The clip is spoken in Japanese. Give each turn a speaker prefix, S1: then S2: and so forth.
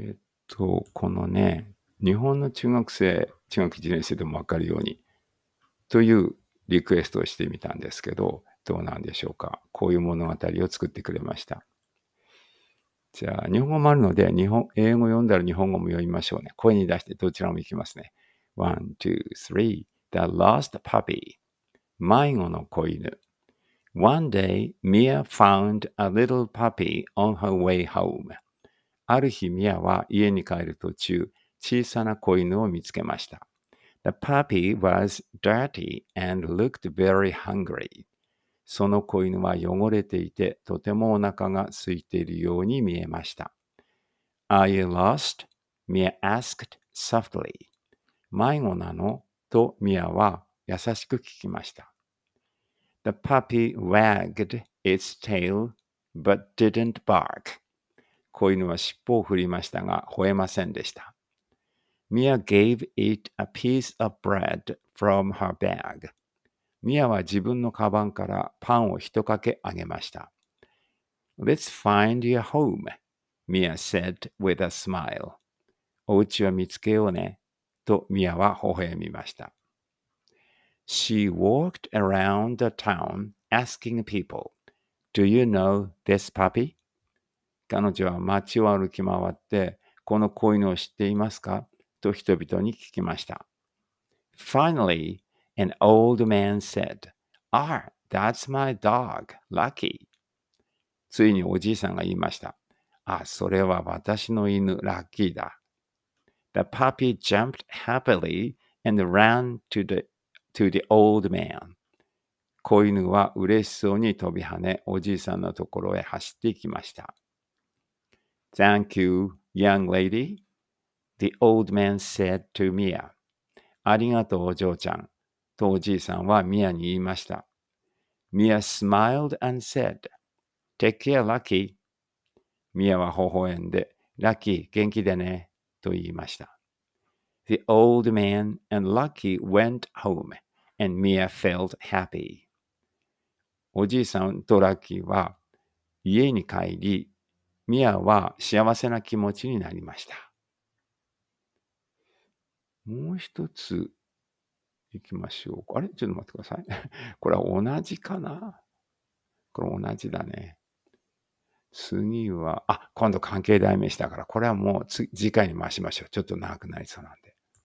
S1: えっと、このね、日本の中学生、中学1年生でもわかるように、というリクエストをしてみたんですけど、どうなんでしょうか。こういう物語を作ってくれました。じゃあ、日本語もあるので、日本、英語読んだら日本語も読みましょうね。声に出してどちらも行きますね。one, two, three. The Lost Puppy. 迷子の子犬。One day, Mia found a little puppy on her way home. ある日、ミアは家に帰る途中、小さな子犬を見つけました。The puppy was dirty and looked very hungry. その子犬は汚れていて、とてもお腹が空いているように見えました。Are you lost? ミア asked softly. 迷子なのとミアは優しく聞きました。The puppy wagged its tail but didn't bark. 子犬は尻尾を振りましたが、吠えませんでした。ミア gave it a piece of bread from her bag. ミアは自分のカバンからパンを一かけあげました。Let's find your home, ミア said with a smile. お家は見つけようね、とミアは微笑みました。She walked around the town asking people, Do you know this puppy? 彼女は街を歩き回って、この子犬を知っていますかと人々に聞きました。Finally, an old man said, Ah, that's my dog, Lucky. ついにおじいさんが言いました。あ、それは私の犬、ラッキーだ。The puppy jumped happily and ran to the, to the old man. 子犬は嬉しそうに飛び跳ね、おじいさんのところへ走っていきました。Thank you, young lady, the old man said to Mia. ありがとう、お嬢ちゃん。とおじいさんはミアに言いました。ミア smiled and said, Take care, Lucky. ミアは微笑んで、ラッキー、元気でね、と言いました。The old man and Lucky went home, and Mia felt happy. おじいさんとラッキーは家に帰り、ミアは幸せな気持ちになりました。もう一つ行きましょうあれちょっと待ってください。これは同じかなこれ同じだね。次は、あ、今度関係代名詞だから、これはもう次回に回しましょう。ちょっと長くなりそうなんで。